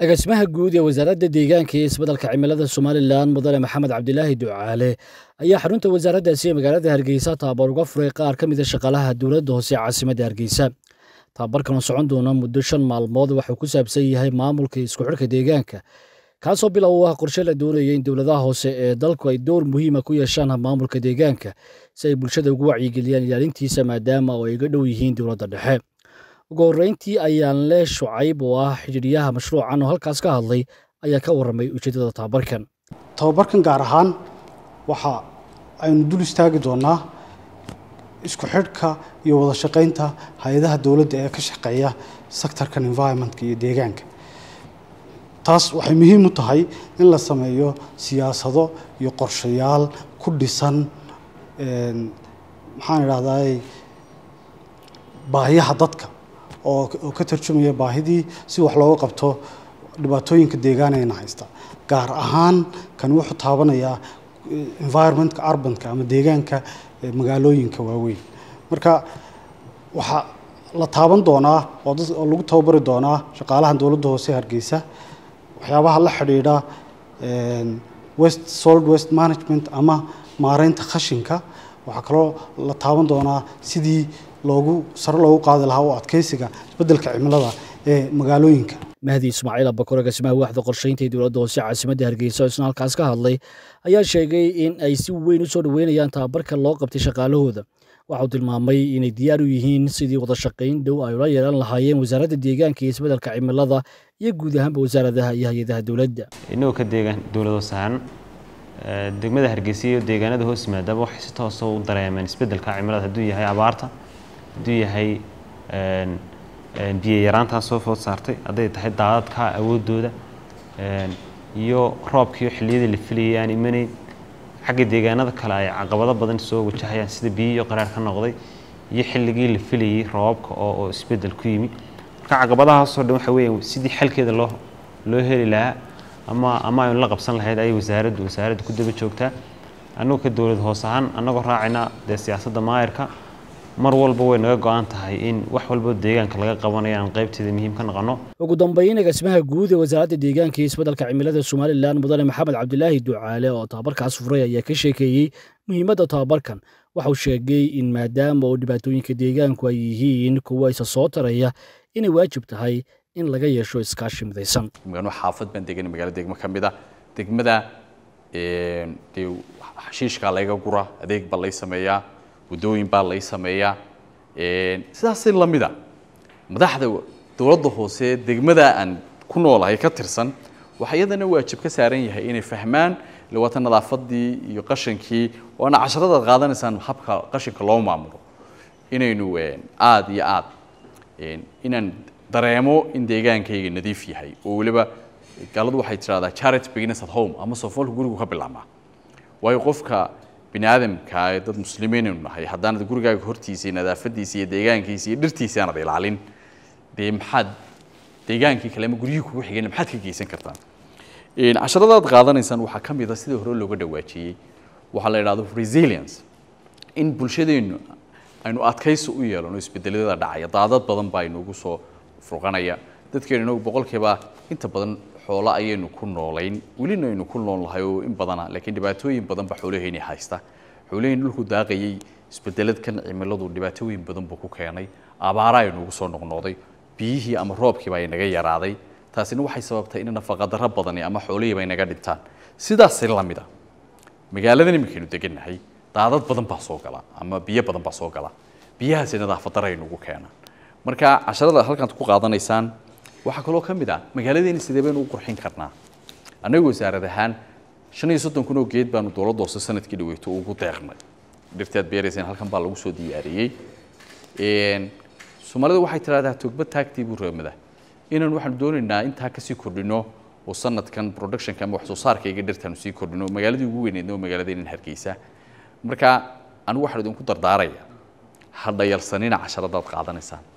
agaasimaha guud ee wasaaradda deegaanka iyo isbeddelka cimilada somalilan mudane maxamed cabdilaahi ducaale ayaa xarunta wasaaraddaasi ee magaalada hargeysa tababar uga furay qaar ka mid a ah shaqaalaha dowladda hoose ee caasimada hargeysa tababarkan socon doona muddo shan maalmood wuxuu ku saabsan yahay maamulka isku xidhka deegaanka kaasoo bilow u ah qorshe la doonaya in dowladaha hoose ee dalku ay door muhiima ah ku yeeshaan maamulka deegaanka si ay bulshada ugu wacyigeliyaan ilaalintiisa maadaama oo ay iga dhow yihiin dowladda dhexe ugu horeyntii ayaan ayaanle shucayb oo ah xidhiidhyaha mashruucan oo halkaas ka hadlay ayaa ka warramay ujeedada tababarkan tababarkan gaar ahaan waxa aynu dul istaagi doonaa isku xidhka iyo wada shaqaynta hay-adaha dowladda ee ka shaqeeya sectorkan environmentka iyo deegaanka taas waxay muhiim u tahay in la sameeyo siyaasado iyo qorshayaal ku dhisan maxaan idhahdaa baahiyaha dadka oo ka tarjumaya baahidii si wax looga qabto dhibaatooyinka deegaanayna haysta gaar ahaan kan wuxuu taabanayaa eh, environmentka arbanka ama deegaanka eh, magaalooyinka waaweyn marka waxaa la taaban doonaa oo lagu tababari doonaa shaqaalaha dowladda hoose hargeysa waxyaabaha la xidhiidha eh, west solid west management ama maareynta khashinka waxaa kaloo la taaban doonaa sidii loogu sare loogu qaadi lahaa oo adkeysiga isbeddelka cimilada ee magaalooyinka mahdi ismaaciil abakore gasimaha waaxda qorshaynta ee dowladda hoose caasimada hargeysa oo isna halkaas ka hadlay ayaa sheegay in ay si weyn usoo soo dhoweynayaan tababarka loo qabtay shaqaalahooda waxauu tilmaamay inay diyaar u yihiin sidii wadashaqayn dhow ay ula yeelan lahaayeen wasaaradda deegaanka iyo isbeddelka cimilada iyo guud ahaanba wasaaradaha iyo hay-adaha dowladda inagoo ka deegaan dowlad hoosahaan eh, degmada hargeysa iyo deegaanada hoos yimaadaaba waxay si toosa ah u dareemeen isbeddelka cimilada hadduu yahay abaarta haduu yahay biyo yaraantaa soo food saartay hadday tahay daadadka awoodooda iyo roobkiiyo xiliyadii la filayay aan imanayn xagga deegaanada kale ay caqabado badan soo wajahayaan sida biyo iyo qaraar ka noqday iyo xilligii la filayay roobabka oo oo isbeddel ku yimi marka caqabadahaasoo dhan waxa weeyaan sidii xalkeeda loo loo heli lahaa ama ama aynu la qabsan lahayd ayay wasaaraddu wasaaraddu ku daba joogtaa annagu ka dowlad hoos ahaan annagoo raacaynaa dee siyaasadda maayarka mar walba way naga go-an tahay in wax walbo deegaanka laga qabanaya aan qaybteeda muhiim ka naqono ugu dambeyn egasmaha guud ee wasaaradda deegaanka iyo isbeddelka cimilada somalilan mudane maxamed cabdilaahi ducaale oo tababarkaas furay ayaa ka sheekeeyey muhiimadda tababarkan waxauu sheegay in maadaama uu dhibaatooyinka deegaanku ay yihiin kuwa isa soo taraya inay waajib tahay in laga yeesho iskaashi midaysan xaafad baan degan magaalo degmo ka mid a ah. degmada dee xashiishka layga gura adeeg baa lay sameeyaa waddooyin baa lai sameeyaa sidaasi la mida madaxda dowladda hoose degmadaa aan ku noolahay ka tirsan waxaa iyadana waajib ka saaran yahay inay fahmaan lawaata nadaafadii iyo qashankii waana casharadaad qaadanaysaan habka qashanka loo maamulo inaynu aada iyo aada inaan dareemo in deegaankayga nadiif yahay oo weliba gaaladu waxay tidhahdaa charity beginness at home ama soofoolka gurigu ka bilaabmaa waayo qofka bini aadamka dad muslimiin aynu nahay haddaanad gurigaaga hortiisa iyo nadaafadiisa iyo deegaankiisa iyo dhirtiisa aanad ilaalin dee maxaad deegaankii kale ama guryihii kugu xigeen maxaad ka geysan kartaan casharadaad qaadanaysaan waxaa ka mid a ah sidii hore looga dhawaajiyey waxaa la idhahdo resilience in bulshadeennu aynu adkaysi u yeelano isbedeladada dhacaya daadad badan baa inuugu soo furqanaya dadkeenu inagu boqolkiiba inta badan xoolo ayaynu ku noolayn welina aynu ku nool nahay oo in badana laakiin dhibaatooyin badan ba xoolaheenii haysta xoolaheeni dhulku daaqayay isbedeladkan cimiladu dhibaatooyin badan buu ku keenay abaara aynugu soo noqnooday biyihii ama roobkiiba ay naga yaraaday taasina waxay sababtay in nafaqadaro badani ama xoolihiiba inaga dhintaan sidaasi la magaaladan iminkaynu degannahay daadad badan baa soo gala ama biyo badan baa soo gala biyahaasi nadaafad daro keenaan marka casharada halkaad ku qaadanaysaan waxaa kaloo ka mid ah magaaladeeni sidee baynu u qurxin karnaa annagu wasaarad ahaan shan iyo soddon kun oo geed baanu dowladda hoose sanadkii dhaweyto ugu deeqnay dhirtaad beerayseen halkan baa lagu soo diyaariyey soomaalida waxay tidhahdaa togba taagtii buu reemada inaan waxaanu doonaynaa intaa kasii kordhino oo sanadkan productionka ama waxsoo saarkayga dhirtaanu sii kordhino magaaladii ugu weyneedna oo magaaladeenin hargeysa marka anigu waxaan idinku dardaaraya ha dhayalsanina casharadaad qaadanaysaan